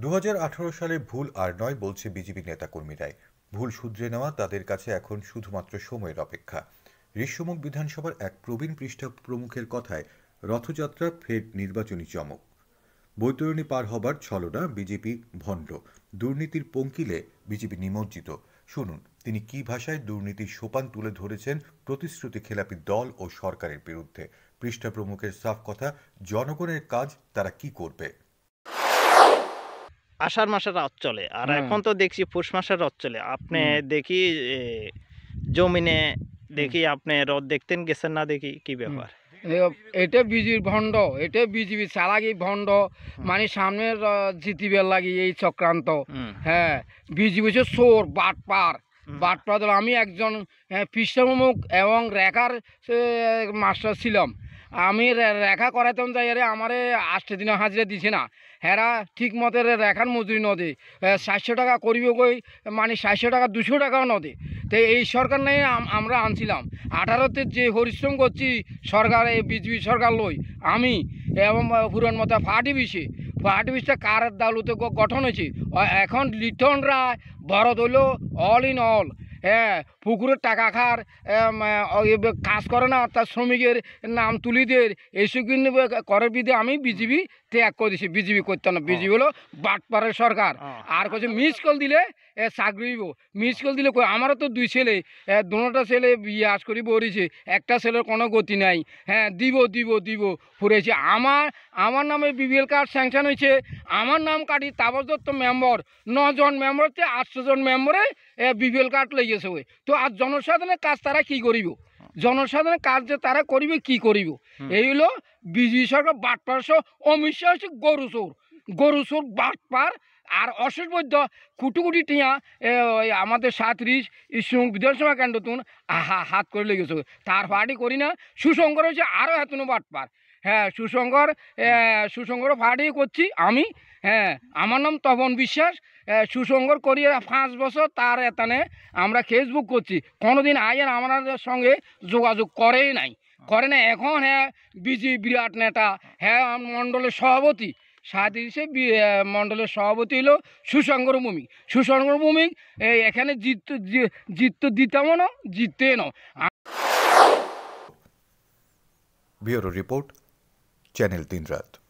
দু সালে ভুল আর নয় বলছে বিজেপি নেতাকর্মীরাই ভুল শুধরে নেওয়া তাদের কাছে এখন শুধুমাত্র সময়ের অপেক্ষা ঋষ্যমুখ বিধানসভার এক প্রবীণ পৃষ্ঠা প্রমুখের কথায় রথযাত্রা ফের নির্বাচনী চমক বৈতরণী পার হবার ছলনা বিজেপি ভণ্ড দুর্নীতির পঙ্কিলে বিজেপি নিমজ্জিত শুনুন তিনি কি ভাষায় দুর্নীতির সোপান তুলে ধরেছেন প্রতিশ্রুতি খেলাপি দল ও সরকারের বিরুদ্ধে পৃষ্ঠা প্রমুখের সাফ কথা জনগণের কাজ তারা কি করবে আষাঢ় মাসের রথ চলে আর এখন তো দেখছি পৌষ মাসের রথ চলে আপনি দেখি জমিনে দেখি আপনি রথ দেখতেন গেছেন না দেখি কি ব্যাপার এটা বিজির ভণ্ড এটা বিজিবি সালাগি ভণ্ড মানে সামনের জিতিবেল লাগি এই চক্রান্ত হ্যাঁ বিজিবি হচ্ছে সোর বাটপার বাটপার আমি একজন কৃষ্ণমুখ হ্যাঁ, এবং রেখার মাস্টার ছিলাম আমি রেখা করাইতাম যাই আরে আমারে আষ্টে দিনে হাজিরা দিছে না হেরা ঠিক মতো রেখার মজুরি নদে সাতশো টাকা করিব কই মানে সাতশো টাকা দুশো টাকাও দে তো এই সরকার নিয়ে আমরা আনছিলাম আঠারোতে যে পরিশ্রম করছি সরকার এই বিজেপি সরকার লই আমি এবং পুরন মতো ফাটি বিশে ফাটি বিষটা কার দালুতে গঠন হয়েছে এখন লিটন রায় ভরত হইল অল ইন অল হ্যাঁ পুকুরের টাকা খার কাজ করে না অর্থাৎ শ্রমিকের নাম তুলিদের এইসব কিন্তু করে বিধি আমি বিজেপি ত্যাগ করে দিছি বিজেপি করতে না বিজেপি হলো বাটপাড়ের সরকার আর কিছু মিস কল দিলে চাকরিব মিস কল দিলে আমারও তো দুই ছেলে দুটা ছেলে বিয়ে আস করি বরিছে একটা ছেলের কোনো গতি নাই হ্যাঁ দিব দিব দিব ফুরেছে আমার আমার নামে বিবিএল কার্ড স্যাংশন হয়েছে আমার নাম কাটি তাবদত্ত মেম্বর নজন মেম্বর হচ্ছে আটশো জন মেম্বরে বিপিএল কার্ড লেগেছে ওই তো আর জনসাধারণের কাজ তারা কি করিব জনসাধারণের কাজ যে তারা করিবে কি করিব এই হলো বিজেপি সরকার বাটপার সহ অমিত শাহ হচ্ছে গরু চোর গরু চোর বাটপার আর অশেষ বৈদ্য কুটুকুটি কুটি টিয়া আমাদের সাঁত্রিশ ইসুম বিধানসভা কেন্দ্র তুন হাত করে লেগেছে তার পার্টি করি না সুশঙ্কর হচ্ছে আরও এতনো বাটপার হ্যাঁ সুশঙ্কর সুশঙ্কর ফাঁড়ি করছি আমি হ্যাঁ আমার নাম তপন বিশ্বাস সুশঙ্কর করিয়ে পাঁচ বছর তার এতানে আমরা ফেসবুক করছি কোনোদিন আইন আমাদের সঙ্গে যোগাযোগ করেই নাই করে না এখন হ্যাঁ বিজি বিরাট নেতা হ্যাঁ মণ্ডলের সভাপতি বি মণ্ডলের সভাপতি হলো সুশঙ্কর ভূমিক সুশঙ্কর ভূমিক এই এখানে জিত জিততে দিতামও না জিততে ন রিপোর্ট चैनल दिन रात